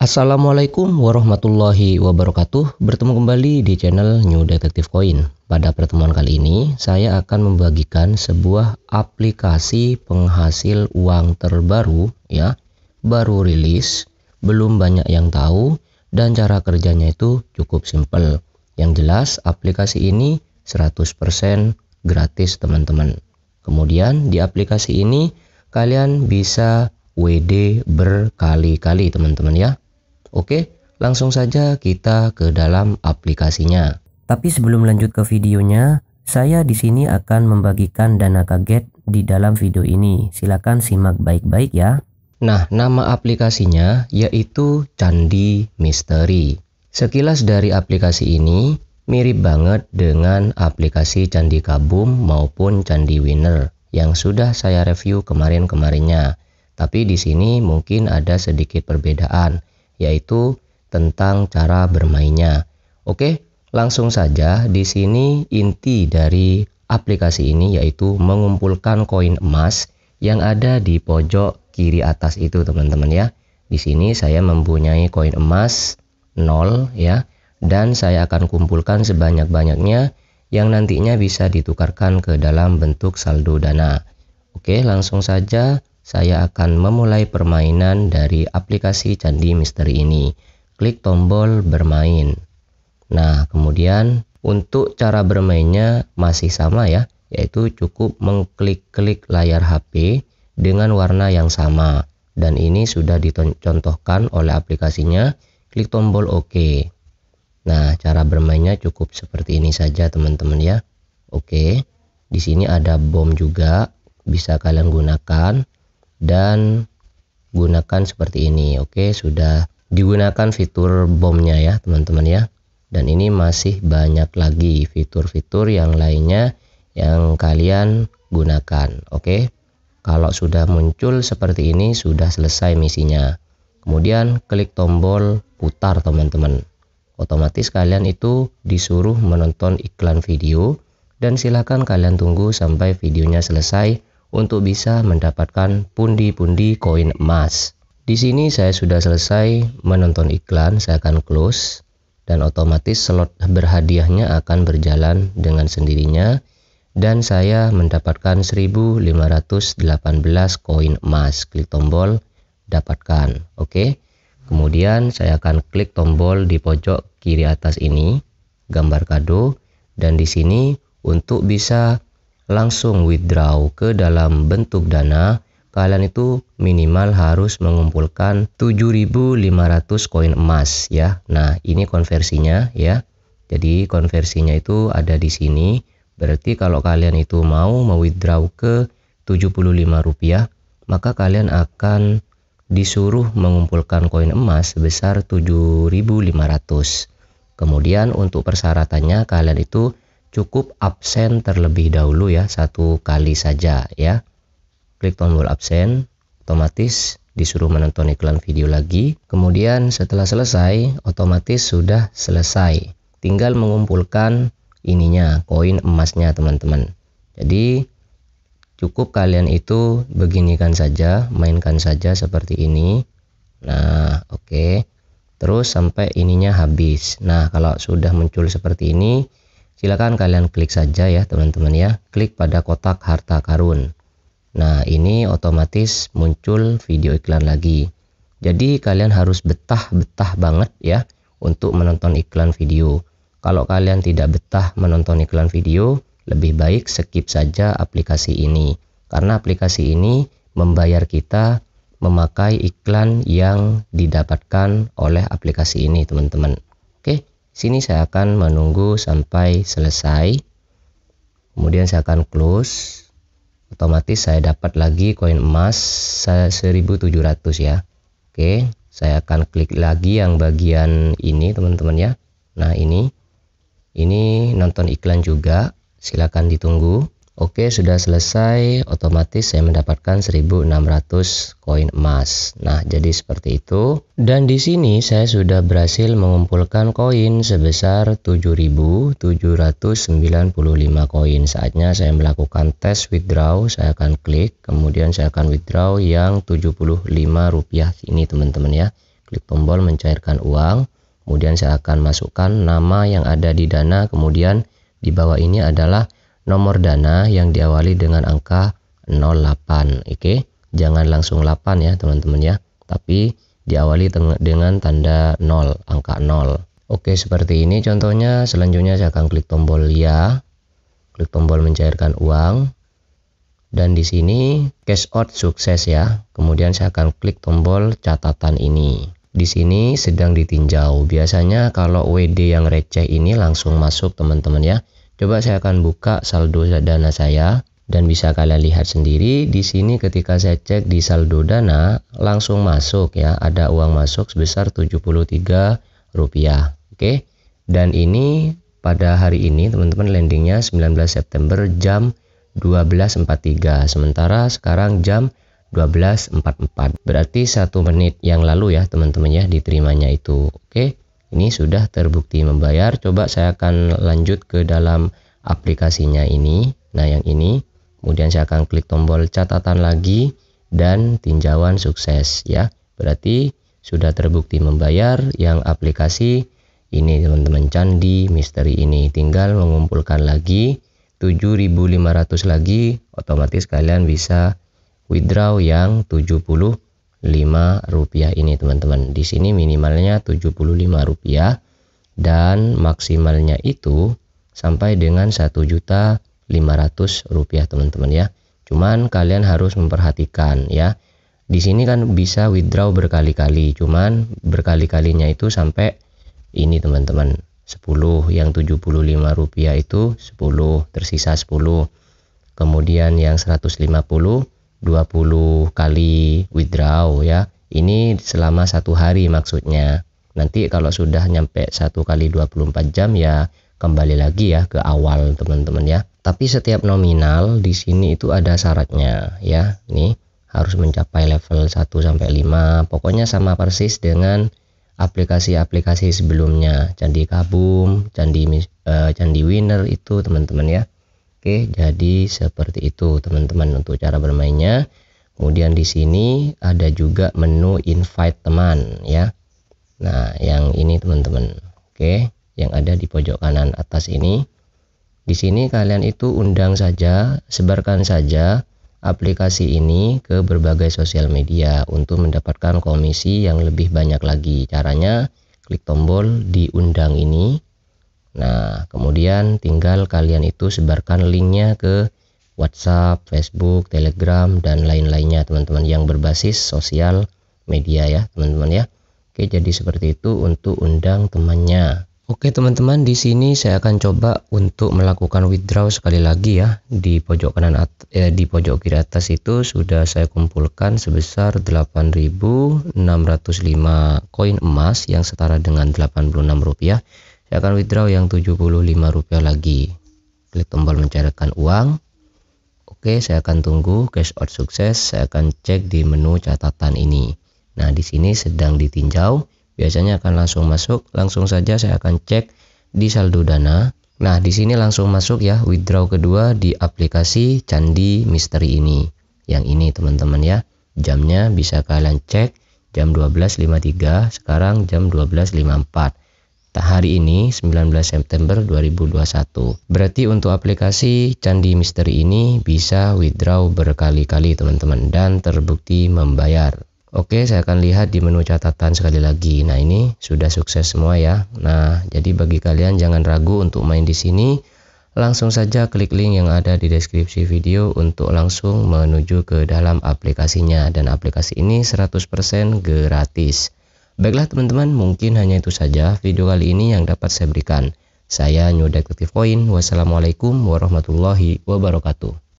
Assalamualaikum warahmatullahi wabarakatuh. Bertemu kembali di channel New Detective Coin. Pada pertemuan kali ini, saya akan membagikan sebuah aplikasi penghasil uang terbaru ya, baru rilis, belum banyak yang tahu dan cara kerjanya itu cukup simple. Yang jelas, aplikasi ini 100% gratis, teman-teman. Kemudian di aplikasi ini kalian bisa WD berkali-kali, teman-teman ya Oke, langsung saja kita ke dalam aplikasinya. Tapi sebelum lanjut ke videonya, saya di sini akan membagikan dana kaget di dalam video ini. Silakan simak baik-baik ya. Nah, nama aplikasinya yaitu Candi Misteri. Sekilas dari aplikasi ini mirip banget dengan aplikasi Candi Kabum maupun Candi Winner yang sudah saya review kemarin-kemarinnya. Tapi di sini mungkin ada sedikit perbedaan yaitu tentang cara bermainnya. Oke, langsung saja di sini inti dari aplikasi ini yaitu mengumpulkan koin emas yang ada di pojok kiri atas itu teman-teman ya. Di sini saya mempunyai koin emas 0 ya dan saya akan kumpulkan sebanyak-banyaknya yang nantinya bisa ditukarkan ke dalam bentuk saldo dana. Oke, langsung saja saya akan memulai permainan dari aplikasi Candi Misteri ini. Klik tombol bermain. Nah, kemudian untuk cara bermainnya masih sama ya, yaitu cukup mengklik-klik layar HP dengan warna yang sama. Dan ini sudah dicontohkan oleh aplikasinya, klik tombol OK. Nah, cara bermainnya cukup seperti ini saja teman-teman ya. Oke, di sini ada bom juga, bisa kalian gunakan dan gunakan seperti ini oke sudah digunakan fitur bomnya ya teman-teman ya dan ini masih banyak lagi fitur-fitur yang lainnya yang kalian gunakan oke kalau sudah muncul seperti ini sudah selesai misinya kemudian klik tombol putar teman-teman otomatis kalian itu disuruh menonton iklan video dan silakan kalian tunggu sampai videonya selesai untuk bisa mendapatkan pundi-pundi koin emas. Di sini saya sudah selesai menonton iklan, saya akan close dan otomatis slot berhadiahnya akan berjalan dengan sendirinya dan saya mendapatkan 1518 koin emas. Klik tombol dapatkan. Oke. Kemudian saya akan klik tombol di pojok kiri atas ini gambar kado dan di sini untuk bisa langsung withdraw ke dalam bentuk dana, kalian itu minimal harus mengumpulkan 7.500 koin emas ya. Nah, ini konversinya ya. Jadi konversinya itu ada di sini. Berarti kalau kalian itu mau withdraw ke Rp75, maka kalian akan disuruh mengumpulkan koin emas sebesar 7.500. Kemudian untuk persyaratannya kalian itu cukup absen terlebih dahulu ya satu kali saja ya klik tombol absen otomatis disuruh menonton iklan video lagi kemudian setelah selesai otomatis sudah selesai tinggal mengumpulkan ininya koin emasnya teman-teman jadi cukup kalian itu beginikan saja mainkan saja seperti ini nah oke okay. terus sampai ininya habis nah kalau sudah muncul seperti ini Silakan kalian klik saja ya teman-teman ya. Klik pada kotak harta karun. Nah, ini otomatis muncul video iklan lagi. Jadi kalian harus betah-betah banget ya untuk menonton iklan video. Kalau kalian tidak betah menonton iklan video, lebih baik skip saja aplikasi ini. Karena aplikasi ini membayar kita memakai iklan yang didapatkan oleh aplikasi ini, teman-teman. Oke, Sini saya akan menunggu sampai selesai. Kemudian saya akan close. Otomatis saya dapat lagi koin emas 1700 ya. Oke, saya akan klik lagi yang bagian ini teman-teman ya. Nah, ini ini nonton iklan juga. Silakan ditunggu. Oke, sudah selesai. Otomatis saya mendapatkan 1600 koin emas. Nah, jadi seperti itu. Dan di sini saya sudah berhasil mengumpulkan koin sebesar 7795 koin. Saatnya saya melakukan tes withdraw. Saya akan klik, kemudian saya akan withdraw yang 75 rupiah ini, teman-teman ya. Klik tombol mencairkan uang. Kemudian saya akan masukkan nama yang ada di Dana, kemudian di bawah ini adalah nomor dana yang diawali dengan angka 08. Oke, jangan langsung 8 ya, teman-teman ya. Tapi diawali dengan tanda 0, angka 0. Oke, seperti ini contohnya. Selanjutnya saya akan klik tombol ya. Klik tombol mencairkan uang. Dan di sini cash out sukses ya. Kemudian saya akan klik tombol catatan ini. Di sini sedang ditinjau. Biasanya kalau WD yang receh ini langsung masuk teman-teman ya Coba saya akan buka saldo dana saya dan bisa kalian lihat sendiri di sini ketika saya cek di saldo dana langsung masuk ya ada uang masuk sebesar 73 rupiah oke dan ini pada hari ini teman-teman landingnya 19 September jam 12.43 sementara sekarang jam 12.44 berarti satu menit yang lalu ya teman-teman ya diterimanya itu oke ini sudah terbukti membayar. Coba saya akan lanjut ke dalam aplikasinya ini. Nah, yang ini. Kemudian saya akan klik tombol catatan lagi dan tinjauan sukses ya. Berarti sudah terbukti membayar yang aplikasi ini teman-teman candi misteri ini tinggal mengumpulkan lagi 7.500 lagi otomatis kalian bisa withdraw yang 70 rupiah ini teman-teman. Di sini minimalnya 75 rupiah dan maksimalnya itu sampai dengan 1 juta 500 rupiah teman-teman ya. Cuman kalian harus memperhatikan ya. Di sini kan bisa withdraw berkali-kali, cuman berkali-kalinya itu sampai ini teman-teman 10 yang 75 rupiah itu 10 tersisa 10 kemudian yang 150 20 kali withdraw ya. Ini selama satu hari maksudnya. Nanti kalau sudah nyampe satu kali 24 jam ya kembali lagi ya ke awal teman-teman ya. Tapi setiap nominal di sini itu ada syaratnya ya. Ini harus mencapai level 1 sampai 5. Pokoknya sama persis dengan aplikasi-aplikasi sebelumnya. Candi Kabum, Candi uh, Candi Winner itu teman-teman ya. Oke, jadi seperti itu teman-teman untuk cara bermainnya. Kemudian di sini ada juga menu invite teman ya. Nah, yang ini teman-teman. Oke, yang ada di pojok kanan atas ini. Di sini kalian itu undang saja, sebarkan saja aplikasi ini ke berbagai sosial media untuk mendapatkan komisi yang lebih banyak lagi. Caranya klik tombol diundang ini Nah, kemudian tinggal kalian itu sebarkan linknya ke WhatsApp, Facebook, Telegram, dan lain-lainnya teman-teman yang berbasis sosial media ya teman-teman ya. Oke, jadi seperti itu untuk undang temannya. Oke teman-teman, di sini saya akan coba untuk melakukan withdraw sekali lagi ya. Di pojok kanan eh, di pojok kiri atas itu sudah saya kumpulkan sebesar 8.605 koin emas yang setara dengan 86 rupiah saya akan withdraw yang 75 rupiah lagi klik tombol mencairkan uang oke saya akan tunggu cash out sukses saya akan cek di menu catatan ini nah di sini sedang ditinjau biasanya akan langsung masuk langsung saja saya akan cek di saldo dana Nah, di sini langsung masuk ya withdraw kedua di aplikasi Candi Misteri ini. Yang ini teman-teman ya. Jamnya bisa kalian cek jam 12.53, sekarang jam 12.54 hari ini 19 September 2021. Berarti untuk aplikasi Candi Misteri ini bisa withdraw berkali-kali teman-teman dan terbukti membayar. Oke, saya akan lihat di menu catatan sekali lagi. Nah, ini sudah sukses semua ya. Nah, jadi bagi kalian jangan ragu untuk main di sini. Langsung saja klik link yang ada di deskripsi video untuk langsung menuju ke dalam aplikasinya dan aplikasi ini 100% gratis. Baiklah teman-teman, mungkin hanya itu saja video kali ini yang dapat saya berikan. Saya New Detective Point. Wassalamualaikum warahmatullahi wabarakatuh.